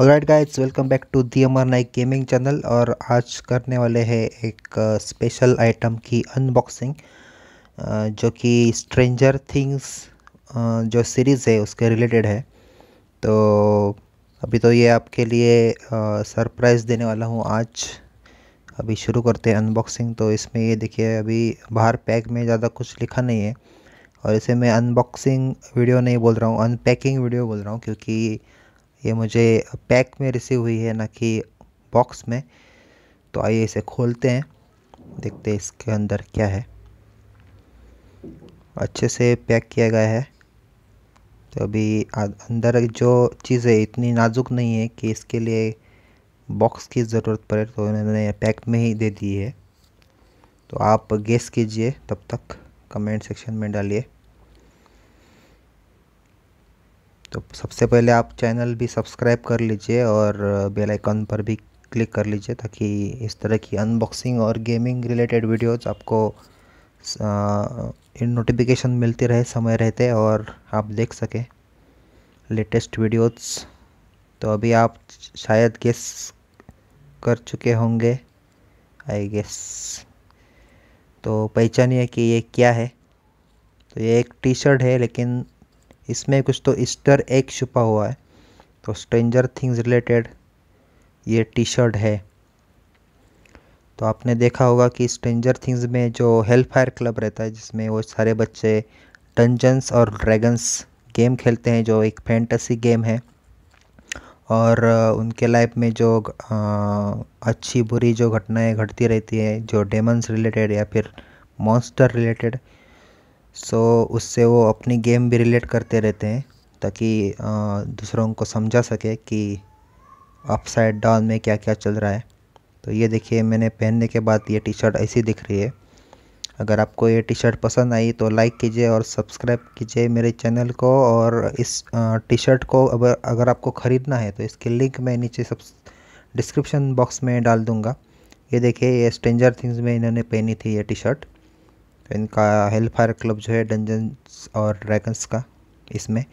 alright guys welcome back to the Amar Naik gaming channel और आज करने वाले हैं एक स्पेशल आइटम की अनबॉक्सिंग जो कि स्ट्रेंजर थिंग्स जो सीरीज़ है उसके रिलेटेड है तो अभी तो ये आपके लिए सरप्राइज़ देने वाला हूँ आज अभी शुरू करते हैं अनबॉक्सिंग तो इसमें ये देखिए अभी बाहर पैक में ज़्यादा कुछ लिखा नहीं है और इसे मैं अनबॉक्सिंग वीडियो नहीं बोल रहा हूँ अनपैकिंग वीडियो बोल रहा हूँ क्योंकि ये मुझे पैक में रिसीव हुई है ना कि बॉक्स में तो आइए इसे खोलते हैं देखते हैं इसके अंदर क्या है अच्छे से पैक किया गया है तो अभी अं-, अंदर जो चीज़ें इतनी नाजुक नहीं है कि इसके लिए बॉक्स की ज़रूरत पड़े तो इन्होंने पैक में ही दे दी है तो आप गेस कीजिए तब तक कमेंट सेक्शन में डालिए तो सबसे पहले आप चैनल भी सब्सक्राइब कर लीजिए और बेल आइकन पर भी क्लिक कर लीजिए ताकि इस तरह की अनबॉक्सिंग और गेमिंग रिलेटेड वीडियोस आपको नोटिफिकेशन मिलती रहे समय रहते और आप देख सकें लेटेस्ट वीडियोस तो अभी आप शायद गेस कर चुके होंगे आई गेस तो पहचानिए कि ये क्या है तो ये एक टी शर्ट है लेकिन इसमें कुछ तो ईस्टर एग छुपा हुआ है तो स्ट्रेंजर थिंग्स रिलेटेड ये टी शर्ट है तो आपने देखा होगा कि स्ट्रेंजर थिंग्स में जो हेल्प फायर क्लब रहता है जिसमें वो सारे बच्चे डंजन्स और ड्रैगन्स गेम खेलते हैं जो एक फैंटेसी गेम है और उनके लाइफ में जो अच्छी बुरी जो घटनाएं घटती रहती है जो डेमन्स रिलेटेड या फिर मॉन्स्टर रिलेटेड सो उससे वो अपनी गेम भी रिलेट करते रहते हैं ताकि दूसरों को समझा सके कि अप साइड डाउन में क्या क्या चल रहा है तो ये देखिए मैंने पहनने के बाद ये टी शर्ट ऐसी दिख रही है अगर आपको ये टी शर्ट पसंद आई तो लाइक कीजिए और सब्सक्राइब कीजिए मेरे चैनल को और इस टी शर्ट को अगर अगर आपको ख़रीदना है तो इसके लिंक मैं नीचे सब डिस्क्रिप्शन बॉक्स में डाल दूँगा ये देखिए ये स्ट्रेंजर थिंग्स में इन्होंने पहनी थी ये टी शर्ट तो इनका हेल्प फायर क्लब जो है डंजन्स और ड्रैगन्स का इसमें